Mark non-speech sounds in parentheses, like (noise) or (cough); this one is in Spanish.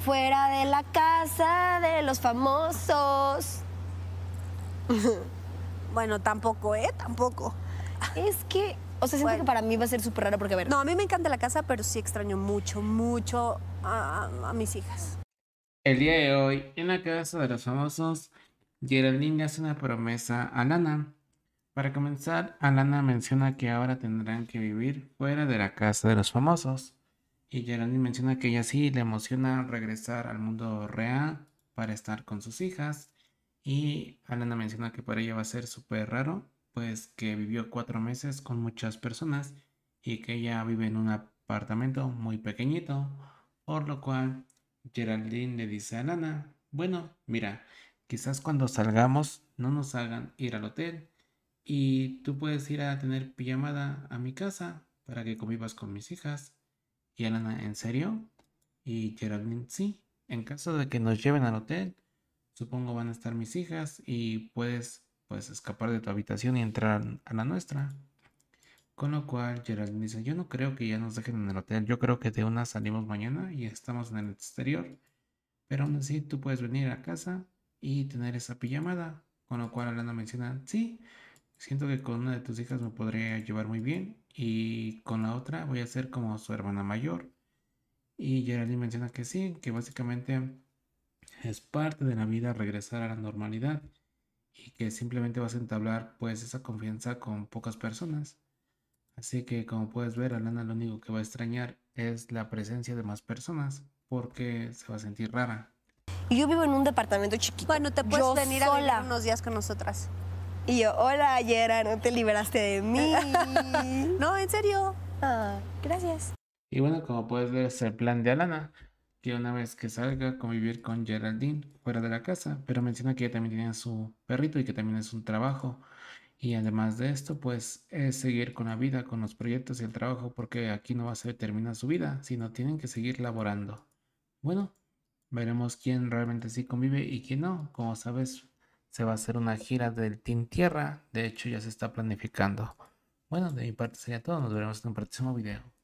fuera de la casa de los famosos. (laughs) Bueno, tampoco, ¿eh? Tampoco. Es que, o sea, siento que para mí va a ser súper raro porque, a ver... No, a mí me encanta la casa, pero sí extraño mucho, mucho a, mis hijas. El día de hoy, en la casa de los famosos, Geraldine le hace una promesa a Lana. Para comenzar, Lana menciona que ahora tendrán que vivir fuera de la casa de los famosos. Y Geraldine menciona que ella sí le emociona regresar al mundo real para estar con sus hijas. Y Alana menciona que para ella va a ser súper raro, pues que vivió cuatro meses con muchas personas y que ella vive en un apartamento muy pequeñito, por lo cual Geraldine le dice a Alana, bueno, mira, quizás cuando salgamos no nos hagan ir al hotel y tú puedes ir a tener pijamada a mi casa para que convivas con mis hijas y Elena en serio y Geraldine sí. En caso de que nos lleven al hotel, supongo van a estar mis hijas y puedes pues, escapar de tu habitación y entrar a la nuestra. Con lo cual Geraldine dice, yo no creo que ya nos dejen en el hotel, yo creo que de una salimos mañana y estamos en el exterior. Pero aún así tú puedes venir a casa y tener esa pijamada. Con lo cual Alana menciona, sí, Siento que con una de tus hijas me podría llevar muy bien y con la otra voy a ser como su hermana mayor. Y Geraldine menciona que sí, que básicamente es parte de la vida regresar a la normalidad y que simplemente vas a entablar pues esa confianza con pocas personas. Así que como puedes ver, Alana lo único que va a extrañar es la presencia de más personas porque se va a sentir rara. Y yo vivo en un departamento chiquito. Bueno, te puedes venir a vivir unos días con nosotras. Y yo, hola, Yera, no te liberaste de mí. (laughs) no, en serio. Ah, gracias. Y bueno, como puedes ver, es el plan de Alana, que una vez que salga, convivir con Geraldine fuera de la casa, pero menciona que ella también tiene su perrito y que también es un trabajo. Y además de esto, pues es seguir con la vida, con los proyectos y el trabajo, porque aquí no va a ser terminar su vida, sino tienen que seguir laborando. Bueno, veremos quién realmente sí convive y quién no. Como sabes, se va a hacer una gira del Team Tierra. De hecho, ya se está planificando. Bueno, de mi parte sería todo. Nos veremos en un próximo video.